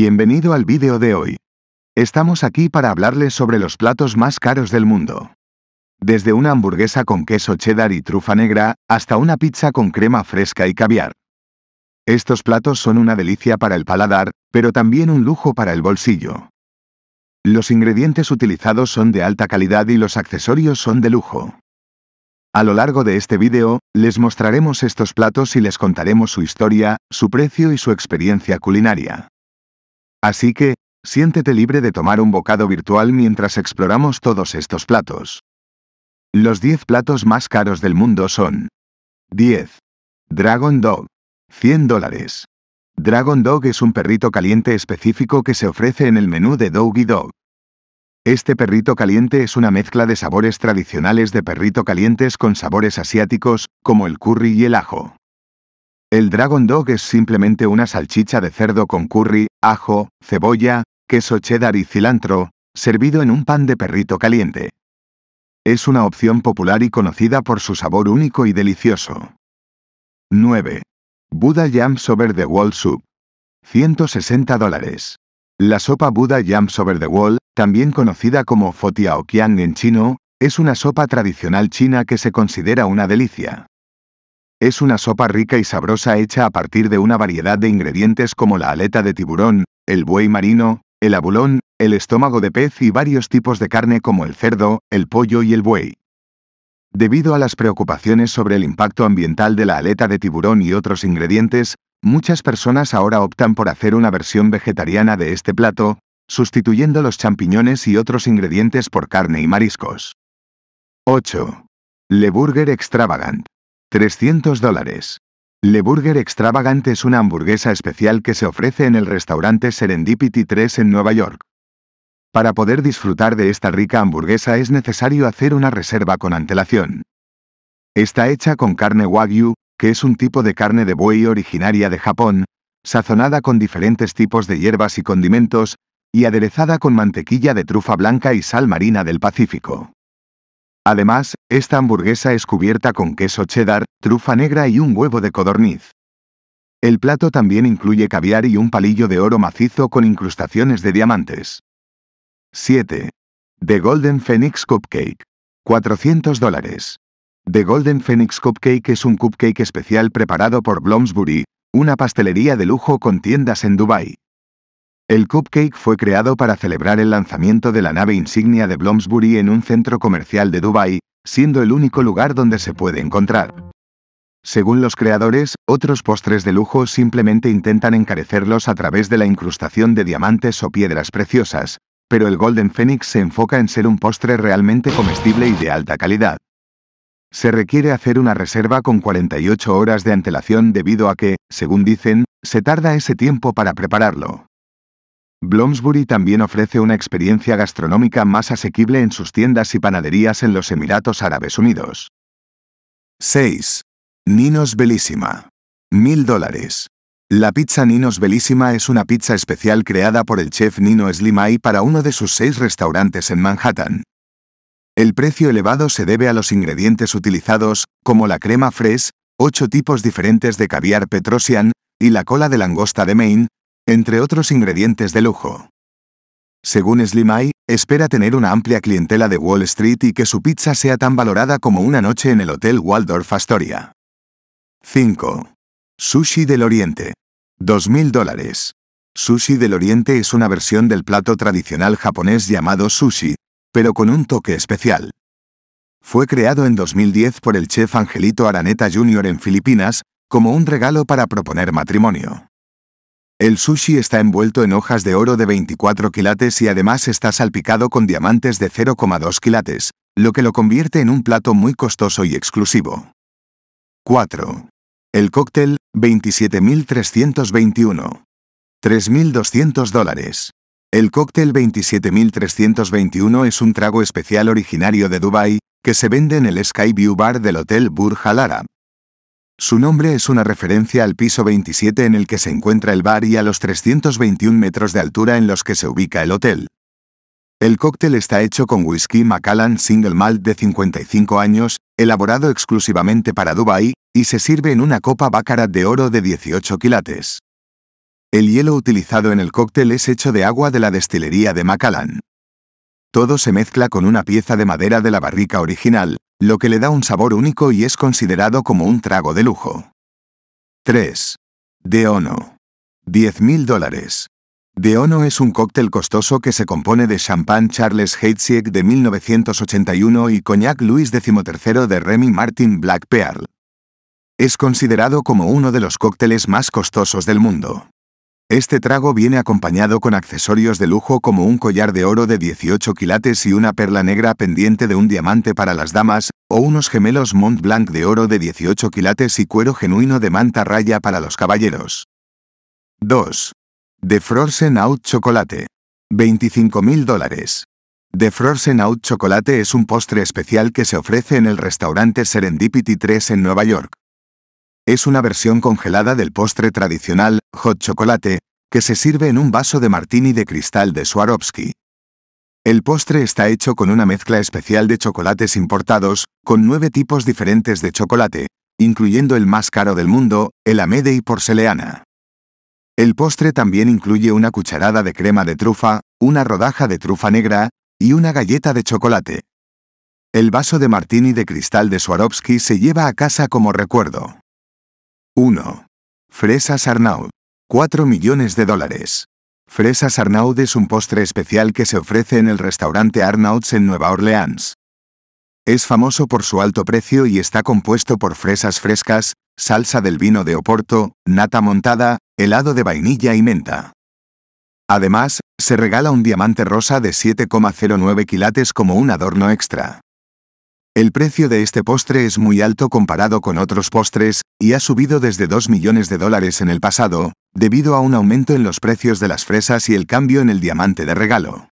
Bienvenido al vídeo de hoy. Estamos aquí para hablarles sobre los platos más caros del mundo. Desde una hamburguesa con queso cheddar y trufa negra, hasta una pizza con crema fresca y caviar. Estos platos son una delicia para el paladar, pero también un lujo para el bolsillo. Los ingredientes utilizados son de alta calidad y los accesorios son de lujo. A lo largo de este vídeo, les mostraremos estos platos y les contaremos su historia, su precio y su experiencia culinaria. Así que, siéntete libre de tomar un bocado virtual mientras exploramos todos estos platos. Los 10 platos más caros del mundo son 10. Dragon Dog. 100 dólares. Dragon Dog es un perrito caliente específico que se ofrece en el menú de Doggy Dog. Este perrito caliente es una mezcla de sabores tradicionales de perrito calientes con sabores asiáticos, como el curry y el ajo. El Dragon Dog es simplemente una salchicha de cerdo con curry, ajo, cebolla, queso cheddar y cilantro, servido en un pan de perrito caliente. Es una opción popular y conocida por su sabor único y delicioso. 9. Buddha Jams Over the Wall Soup. 160 dólares. La sopa Buddha Jams Over the Wall, también conocida como Fotiao en chino, es una sopa tradicional china que se considera una delicia. Es una sopa rica y sabrosa hecha a partir de una variedad de ingredientes como la aleta de tiburón, el buey marino, el abulón, el estómago de pez y varios tipos de carne como el cerdo, el pollo y el buey. Debido a las preocupaciones sobre el impacto ambiental de la aleta de tiburón y otros ingredientes, muchas personas ahora optan por hacer una versión vegetariana de este plato, sustituyendo los champiñones y otros ingredientes por carne y mariscos. 8. Le Burger Extravagant. 300 dólares. Le Burger Extravagante es una hamburguesa especial que se ofrece en el restaurante Serendipity 3 en Nueva York. Para poder disfrutar de esta rica hamburguesa es necesario hacer una reserva con antelación. Está hecha con carne wagyu, que es un tipo de carne de buey originaria de Japón, sazonada con diferentes tipos de hierbas y condimentos, y aderezada con mantequilla de trufa blanca y sal marina del Pacífico. Además, esta hamburguesa es cubierta con queso cheddar, trufa negra y un huevo de codorniz. El plato también incluye caviar y un palillo de oro macizo con incrustaciones de diamantes. 7. The Golden Phoenix Cupcake. 400 dólares. The Golden Phoenix Cupcake es un cupcake especial preparado por Bloomsbury, una pastelería de lujo con tiendas en Dubái. El cupcake fue creado para celebrar el lanzamiento de la nave insignia de Bloomsbury en un centro comercial de Dubái, siendo el único lugar donde se puede encontrar. Según los creadores, otros postres de lujo simplemente intentan encarecerlos a través de la incrustación de diamantes o piedras preciosas, pero el Golden Phoenix se enfoca en ser un postre realmente comestible y de alta calidad. Se requiere hacer una reserva con 48 horas de antelación debido a que, según dicen, se tarda ese tiempo para prepararlo. Bloomsbury también ofrece una experiencia gastronómica más asequible en sus tiendas y panaderías en los Emiratos Árabes Unidos. 6. Ninos Bellissima. Mil dólares. La pizza Ninos Bellissima es una pizza especial creada por el chef Nino Slimay para uno de sus seis restaurantes en Manhattan. El precio elevado se debe a los ingredientes utilizados, como la crema fresh, ocho tipos diferentes de caviar Petrosian, y la cola de langosta de Maine, entre otros ingredientes de lujo. Según Slimai, espera tener una amplia clientela de Wall Street y que su pizza sea tan valorada como una noche en el Hotel Waldorf Astoria. 5. Sushi del Oriente. 2.000 dólares. Sushi del Oriente es una versión del plato tradicional japonés llamado sushi, pero con un toque especial. Fue creado en 2010 por el chef Angelito Araneta Jr. en Filipinas, como un regalo para proponer matrimonio. El sushi está envuelto en hojas de oro de 24 quilates y además está salpicado con diamantes de 0,2 quilates, lo que lo convierte en un plato muy costoso y exclusivo. 4. El cóctel, 27.321. 3.200 dólares. El cóctel 27.321 es un trago especial originario de Dubai que se vende en el Skyview Bar del Hotel Burj Al Arab, su nombre es una referencia al piso 27 en el que se encuentra el bar y a los 321 metros de altura en los que se ubica el hotel. El cóctel está hecho con whisky Macallan Single Malt de 55 años, elaborado exclusivamente para Dubai, y se sirve en una copa Baccarat de oro de 18 quilates. El hielo utilizado en el cóctel es hecho de agua de la destilería de Macallan. Todo se mezcla con una pieza de madera de la barrica original, lo que le da un sabor único y es considerado como un trago de lujo. 3. De Ono. 10.000 dólares. Ono es un cóctel costoso que se compone de champán Charles Heidsieck de 1981 y cognac Luis XIII de Remy Martin Black Pearl. Es considerado como uno de los cócteles más costosos del mundo. Este trago viene acompañado con accesorios de lujo como un collar de oro de 18 quilates y una perla negra pendiente de un diamante para las damas, o unos gemelos Mont Blanc de oro de 18 quilates y cuero genuino de manta raya para los caballeros. 2. The Frozen Out Chocolate. 25.000 dólares. The Frozen Out Chocolate es un postre especial que se ofrece en el restaurante Serendipity 3 en Nueva York. Es una versión congelada del postre tradicional, hot chocolate, que se sirve en un vaso de martini de cristal de Swarovski. El postre está hecho con una mezcla especial de chocolates importados, con nueve tipos diferentes de chocolate, incluyendo el más caro del mundo, el amede y porceleana. El postre también incluye una cucharada de crema de trufa, una rodaja de trufa negra y una galleta de chocolate. El vaso de martini de cristal de Swarovski se lleva a casa como recuerdo. 1. Fresas Arnaud. 4 millones de dólares. Fresas Arnaud es un postre especial que se ofrece en el restaurante Arnauds en Nueva Orleans. Es famoso por su alto precio y está compuesto por fresas frescas, salsa del vino de Oporto, nata montada, helado de vainilla y menta. Además, se regala un diamante rosa de 7,09 quilates como un adorno extra. El precio de este postre es muy alto comparado con otros postres, y ha subido desde 2 millones de dólares en el pasado, debido a un aumento en los precios de las fresas y el cambio en el diamante de regalo.